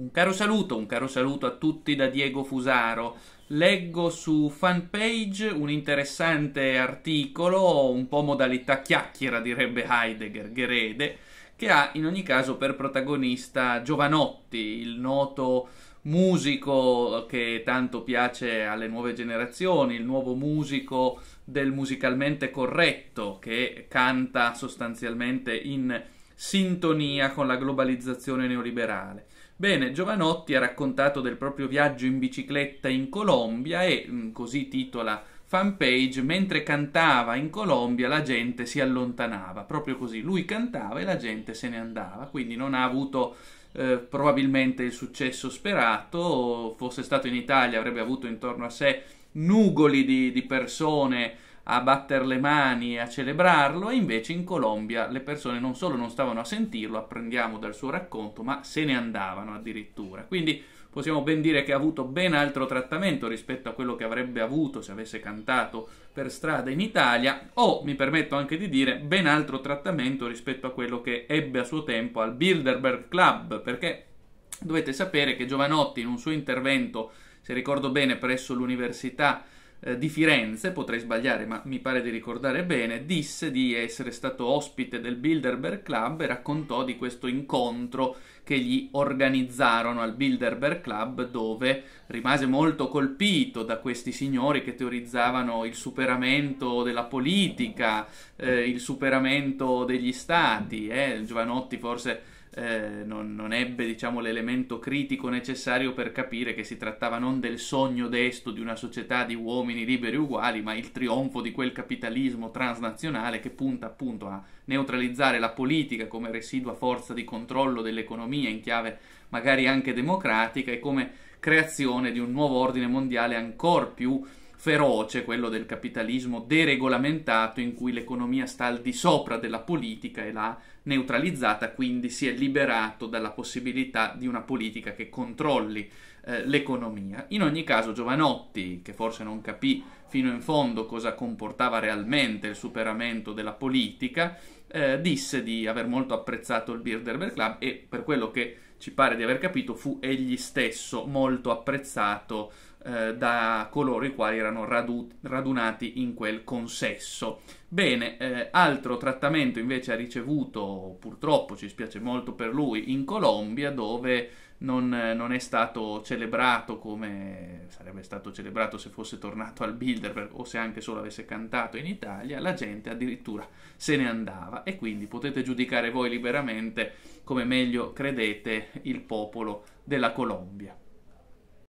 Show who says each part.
Speaker 1: Un caro saluto, un caro saluto a tutti da Diego Fusaro. Leggo su fanpage un interessante articolo, un po' modalità chiacchiera direbbe Heidegger, Gerede, che ha in ogni caso per protagonista Giovanotti, il noto musico che tanto piace alle nuove generazioni, il nuovo musico del musicalmente corretto che canta sostanzialmente in sintonia con la globalizzazione neoliberale. Bene, Giovanotti ha raccontato del proprio viaggio in bicicletta in Colombia e, mm, così titola fanpage, mentre cantava in Colombia la gente si allontanava, proprio così, lui cantava e la gente se ne andava, quindi non ha avuto eh, probabilmente il successo sperato, fosse stato in Italia avrebbe avuto intorno a sé nugoli di, di persone a battere le mani e a celebrarlo, e invece in Colombia le persone non solo non stavano a sentirlo, apprendiamo dal suo racconto, ma se ne andavano addirittura. Quindi possiamo ben dire che ha avuto ben altro trattamento rispetto a quello che avrebbe avuto se avesse cantato per strada in Italia, o mi permetto anche di dire ben altro trattamento rispetto a quello che ebbe a suo tempo al Bilderberg Club, perché dovete sapere che Giovanotti in un suo intervento, se ricordo bene, presso l'università eh, di Firenze, potrei sbagliare ma mi pare di ricordare bene, disse di essere stato ospite del Bilderberg Club e raccontò di questo incontro che gli organizzarono al Bilderberg Club dove rimase molto colpito da questi signori che teorizzavano il superamento della politica, eh, il superamento degli stati. Eh. Giovanotti forse eh, non, non, ebbe diciamo, l'elemento critico necessario per capire che si trattava non del sogno desto di una società di uomini uomini liberi uguali, ma il trionfo di quel capitalismo transnazionale che punta appunto a neutralizzare la politica come residua forza di controllo dell'economia in chiave magari anche democratica e come creazione di un nuovo ordine mondiale ancora più feroce, quello del capitalismo deregolamentato in cui l'economia sta al di sopra della politica e l'ha neutralizzata, quindi si è liberato dalla possibilità di una politica che controlli eh, l'economia. In ogni caso Giovanotti, che forse non capì fino in fondo cosa comportava realmente il superamento della politica, eh, disse di aver molto apprezzato il Bilderberg Club e per quello che ci pare di aver capito fu egli stesso molto apprezzato eh, da coloro i quali erano radu- radunati in quel consesso. Bene, eh, altro trattamento invece ha ricevuto, purtroppo ci spiace molto per lui, in Colombia dove non, non, è stato celebrato come sarebbe stato celebrato se fosse tornato al Bilderberg o se anche solo avesse cantato in Italia, la gente addirittura se ne andava e quindi potete giudicare voi liberamente come meglio credete il popolo della Colombia.